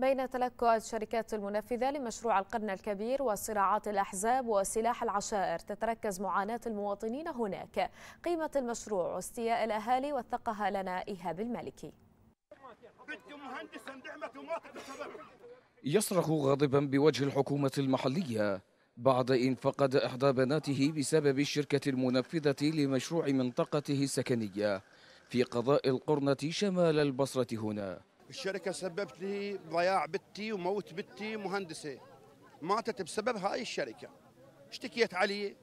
بين تلكؤ الشركات المنفذة لمشروع القرن الكبير وصراعات الأحزاب وسلاح العشائر تتركز معاناة المواطنين هناك قيمة المشروع واستياء الأهالي وثقها لنا إيهاب المالكي يصرخ غاضبا بوجه الحكومة المحلية بعد إن فقد إحدى بناته بسبب الشركة المنفذة لمشروع منطقته السكنية في قضاء القرنة شمال البصرة هنا الشركه سببت لي ضياع بنتي وموت بنتي مهندسه ماتت بسبب هاي الشركه اشتكيت علي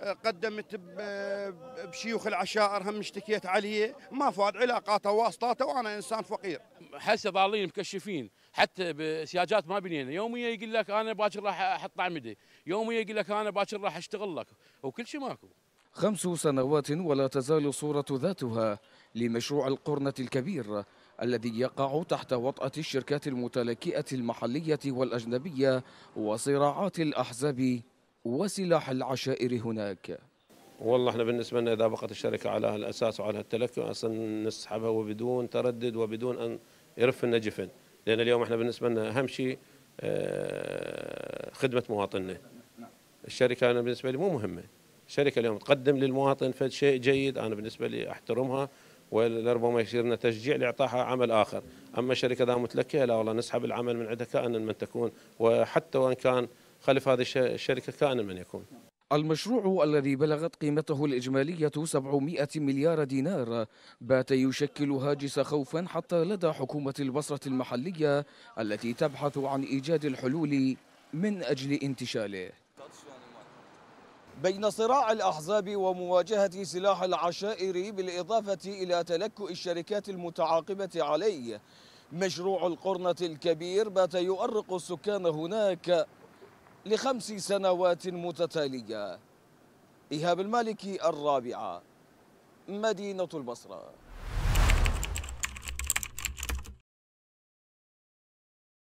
آه، قدمت آه، بشيوخ العشائر هم اشتكيت علي ما فاد علاقاته واسطاته وانا انسان فقير حسه ضالين مكشفين حتى بسياجات ما بنينا يوميا يقول لك انا باكر راح احط عمدي يوميا يقول لك انا باكر راح اشتغل لك وكل شيء ماكو خمس سنوات ولا تزال صورة ذاتها لمشروع القرنة الكبير الذي يقع تحت وطأة الشركات المتلكئة المحلية والأجنبية وصراعات الأحزاب وسلاح العشائر هناك والله احنا بالنسبه لنا اذا بقت الشركه على هالاساس وعلى هالتلكي اصلا نسحبها وبدون تردد وبدون ان يرف لنا جفن لان اليوم احنا بالنسبه لنا اهم شيء آه، خدمه مواطننا الشركه انا بالنسبه لي مو مهمه الشركه اليوم تقدم للمواطن فد شيء جيد انا بالنسبه لي احترمها ولربما يصير لنا تشجيع لاعطائها عمل اخر، اما شركه ذا متلكئه لا والله نسحب العمل من عندها كائنا من تكون وحتى وان كان خلف هذه الشركه كائنا من يكون. المشروع الذي بلغت قيمته الإجمالية 700 مليار دينار بات يشكل هاجس خوفا حتى لدى حكومة البصرة المحلية التي تبحث عن إيجاد الحلول من أجل انتشاله بين صراع الأحزاب ومواجهة سلاح العشائر بالإضافة إلى تلكؤ الشركات المتعاقبة عليه مشروع القرنة الكبير بات يؤرق السكان هناك لخمس سنوات متتالية إيهاب المالكي الرابعة مدينة البصرة